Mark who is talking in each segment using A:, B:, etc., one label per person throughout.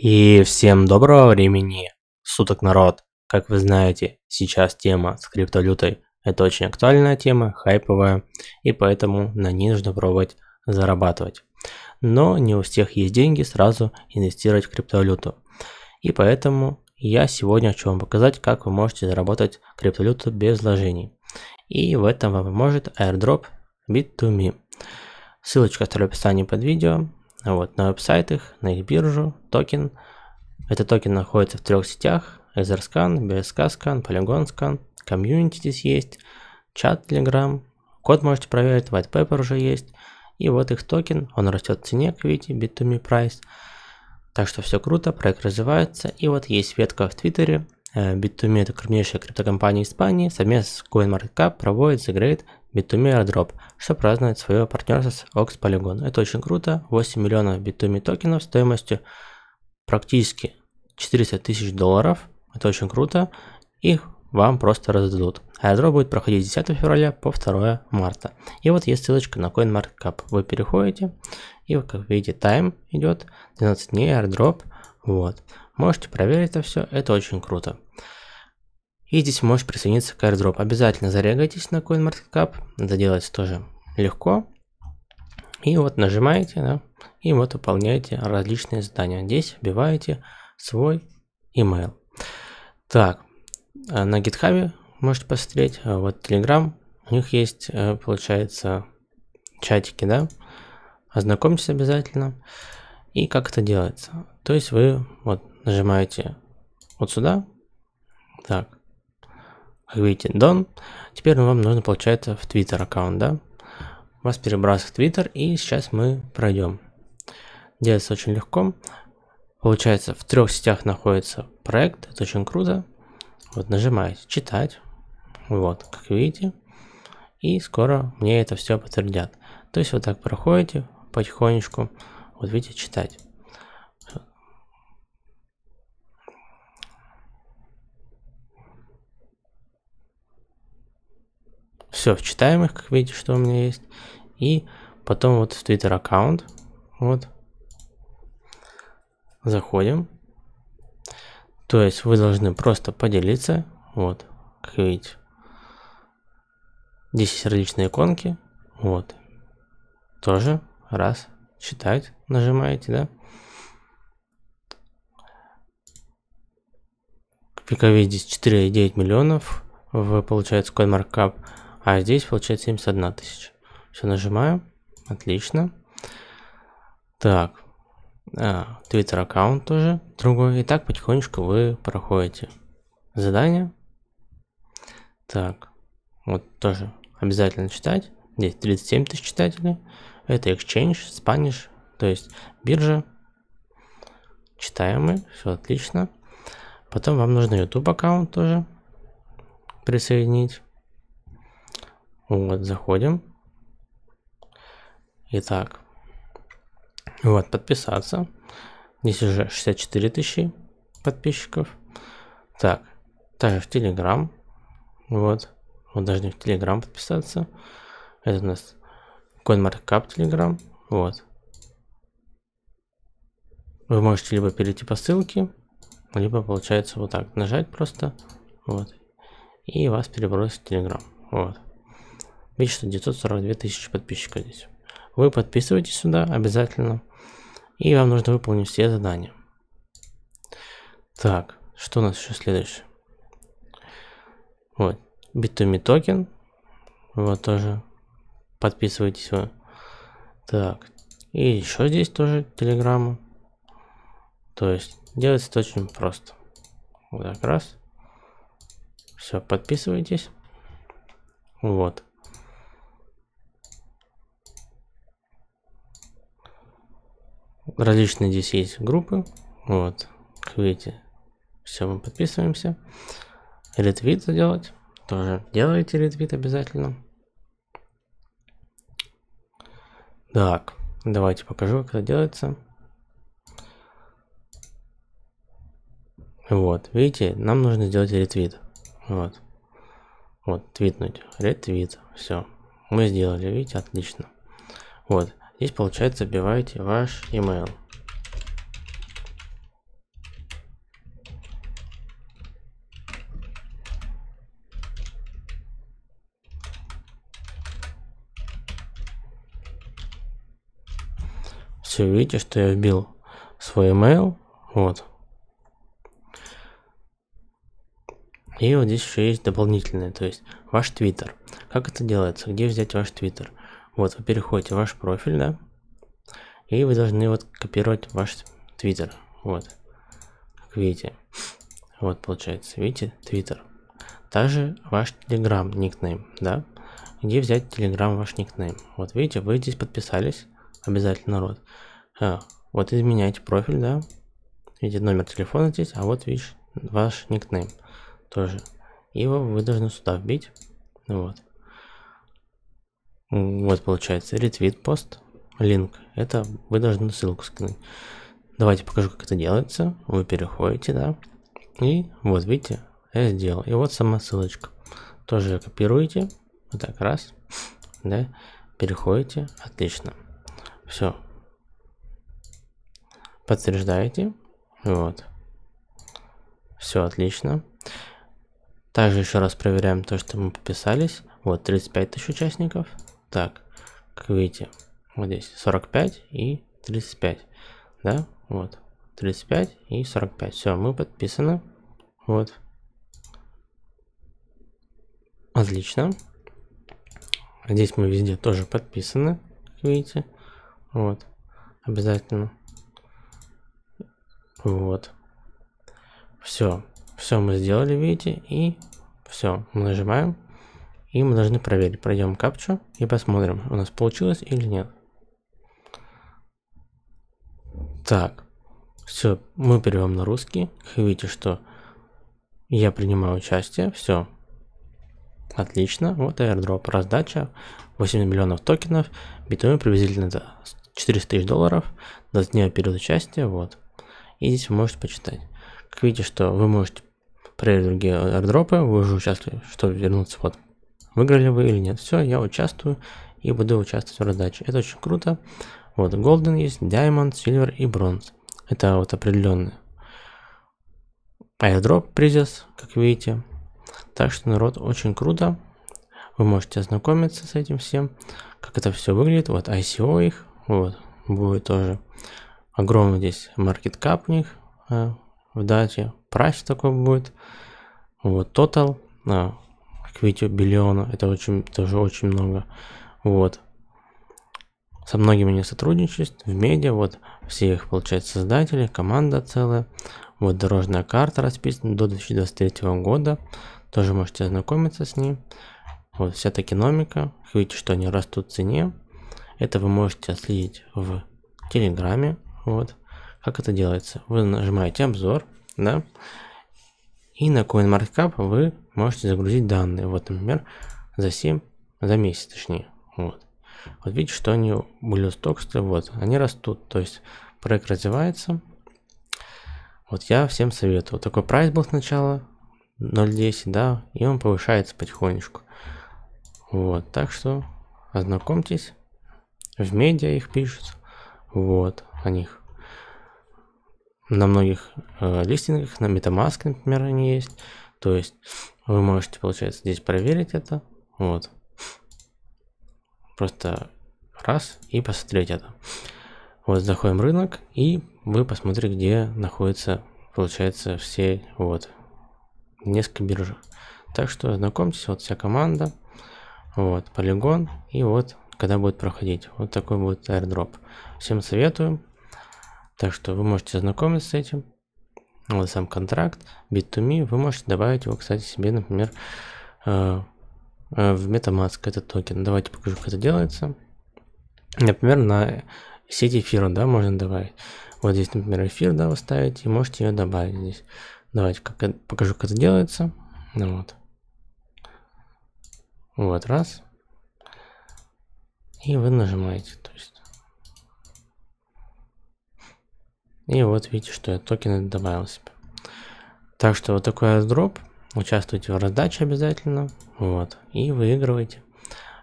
A: И всем доброго времени суток, народ. Как вы знаете, сейчас тема с криптовалютой – это очень актуальная тема, хайповая, и поэтому на ней нужно пробовать зарабатывать. Но не у всех есть деньги сразу инвестировать в криптовалюту. И поэтому я сегодня хочу вам показать, как вы можете заработать криптовалюту без вложений. И в этом вам поможет airdrop Bit2Me. Ссылочка в описании под видео вот, на веб-сайтах, на их биржу, токен. Этот токен находится в трех сетях, EtherScan, BSK-Scan, PolygonScan, комьюнити здесь есть, чат Telegram, код можете проверить, white paper уже есть. И вот их токен, он растет в цене, как видите, bit2me price. Так что все круто, проект развивается. И вот есть ветка в Твиттере. Bit2me э, это крупнейшая криптокомпания Испании, совместно с CoinMarketCap проводит The Great Bitumi Airdrop, что празднует свое партнерство с Ox Polygon. Это очень круто. 8 миллионов Bitumi токенов стоимостью практически 400 тысяч долларов. Это очень круто. Их вам просто раздадут. Аэродроп будет проходить 10 февраля по 2 марта. И вот есть ссылочка на CoinMarketCap. Вы переходите, и как видите, тайм идет, 12 дней аэродроп. Вот. Можете проверить это все, это очень круто. И здесь можешь присоединиться к airdrop. Обязательно зарегайтесь на CoinMarketCap. Это делается тоже легко. И вот нажимаете, да, и вот выполняете различные задания. Здесь вбиваете свой email. Так, а на GitHub можете посмотреть, а вот Telegram, у них есть, э, получается, чатики, да, ознакомьтесь обязательно. И как это делается? То есть вы вот нажимаете вот сюда, так, как видите, Done. Теперь вам нужно, получается, в Twitter аккаунт, да? Вас перебрасывает в Twitter, и сейчас мы пройдем. Делается очень легко. Получается, в трех сетях находится проект, это очень круто. Вот нажимаете «Читать», вот, как видите, и скоро мне это все подтвердят. То есть вот так проходите потихонечку, вот видите, читать. все читаем их, как видите, что у меня есть. И потом вот в Twitter аккаунт. Вот. Заходим. То есть вы должны просто поделиться. Вот, как видите. Здесь есть различные иконки. Вот. Тоже раз. Читать нажимаете, да? Как видите, здесь 4,9 миллионов в, получается, CoinMarkup. А здесь получается 71 тысяча. Все, нажимаю. Отлично. Так. А, Twitter аккаунт тоже другой. И так потихонечку вы проходите задание. Так. Вот тоже обязательно читать. Здесь 37 тысяч читателей. Это Exchange, Spanish, то есть биржа. Читаемый, все отлично. Потом вам нужно YouTube аккаунт тоже присоединить. Вот, заходим. Итак, вот, подписаться. Здесь уже 64 тысячи подписчиков. Так, также в Telegram. Вот, вот должны в Telegram подписаться. Это у нас CoinMarketCap Telegram. Вот. Вы можете либо перейти по ссылке, либо получается вот так нажать просто. Вот. И вас перебросит в Telegram. Вот. Лично 942 тысячи подписчиков здесь. Вы подписывайтесь сюда обязательно. И вам нужно выполнить все задания. Так, что у нас еще следующее? Вот, Bit2Me токен. Вот тоже подписывайтесь вы. Так, и еще здесь тоже телеграмма. То есть делается это очень просто. Вот так раз. Все, подписывайтесь. Вот. Различные здесь есть группы. Вот. Как видите, все, мы подписываемся. Ретвит делать. Тоже делайте ретвит обязательно. Так, давайте покажу, как это делается. Вот, видите, нам нужно сделать ретвит. Вот. Вот, твитнуть. Ретвит. Все. Мы сделали, видите, отлично. Вот. Здесь, получается, вбиваете ваш email. Все, видите, что я вбил свой email. Вот. И вот здесь еще есть дополнительное, то есть ваш твиттер. Как это делается? Где взять ваш твиттер? Вот, вы переходите в ваш профиль, да, и вы должны вот копировать ваш Twitter, вот, как видите, вот получается, видите, Twitter. Также ваш Telegram никнейм, да, где взять Telegram ваш никнейм. Вот видите, вы здесь подписались, обязательно народ. А, вот изменяйте профиль, да, видите номер телефона здесь, а вот видишь ваш никнейм тоже. его вы должны сюда вбить, вот. Вот получается, ретвит пост, линк. Это вы должны ссылку скинуть. Давайте покажу, как это делается. Вы переходите, да. И вот видите, я сделал. И вот сама ссылочка. Тоже копируете. Вот так, раз. Да. Переходите. Отлично. Все. Подтверждаете. Вот. Все отлично. Также еще раз проверяем то, что мы подписались. Вот 35 тысяч участников. Так, как видите, вот здесь 45 и 35, да, вот, 35 и 45. Все, мы подписаны, вот. Отлично. Здесь мы везде тоже подписаны, как видите, вот, обязательно, вот. Все, все мы сделали, видите, и все, мы нажимаем и мы должны проверить. Пройдем капчу и посмотрим, у нас получилось или нет. Так, все, мы перейдем на русский. Как видите, что я принимаю участие. Все, отлично. Вот airdrop, раздача, 8 миллионов токенов, битоин приблизительно за 400 тысяч долларов, до дня период участия, вот. И здесь вы можете почитать. Как видите, что вы можете проверить другие airdropы, вы уже участвуете, чтобы вернуться вот выиграли вы или нет. Все, я участвую и буду участвовать в раздаче. Это очень круто. Вот, Golden есть, Diamond, Silver и Bronze. Это вот определенные. Airdrop призис, как видите. Так что, народ, очень круто. Вы можете ознакомиться с этим всем, как это все выглядит. Вот ICO их, вот, будет тоже огромный здесь market cap у них э, в дате. Price такой будет. Вот, total. Э, квите биллиона. Это очень, тоже очень много. Вот. Со многими не сотрудничество, в медиа, вот все их, получается, создатели, команда целая. Вот дорожная карта расписана до 2023 года. Тоже можете ознакомиться с ней. Вот вся токеномика. Видите, что они растут в цене. Это вы можете отследить в Телеграме. Вот. Как это делается? Вы нажимаете обзор, да, и на CoinMarketCap вы можете загрузить данные. Вот, например, за 7, за месяц точнее. Вот. Вот видите, что они были стоксты, вот, они растут, то есть проект развивается. Вот я всем советую. Вот такой прайс был сначала 0.10, да, и он повышается потихонечку. Вот, так что ознакомьтесь. В медиа их пишут, вот, о них. На многих э, листингах, на Metamask, например, они есть. То есть вы можете, получается, здесь проверить это. Вот. Просто раз и посмотреть это. Вот заходим в рынок и вы посмотрите, где находится, получается, все вот несколько бирж. Так что знакомьтесь, вот вся команда, вот полигон и вот когда будет проходить. Вот такой будет airdrop. Всем советую. Так что вы можете ознакомиться с этим вот сам контракт, bit2me, вы можете добавить его, кстати, себе, например, э, э, в MetaMask, этот токен. Давайте покажу, как это делается. Например, на сеть эфира, да, можно добавить. Вот здесь, например, эфир, да, вы ставите, и можете ее добавить здесь. Давайте как это, покажу, как это делается. Ну, вот. Вот, раз. И вы нажимаете, то есть. И вот видите, что я токены себе. Так что вот такой дроп. Участвуйте в раздаче обязательно. Вот. И выигрывайте.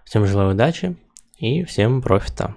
A: Всем желаю удачи и всем профита.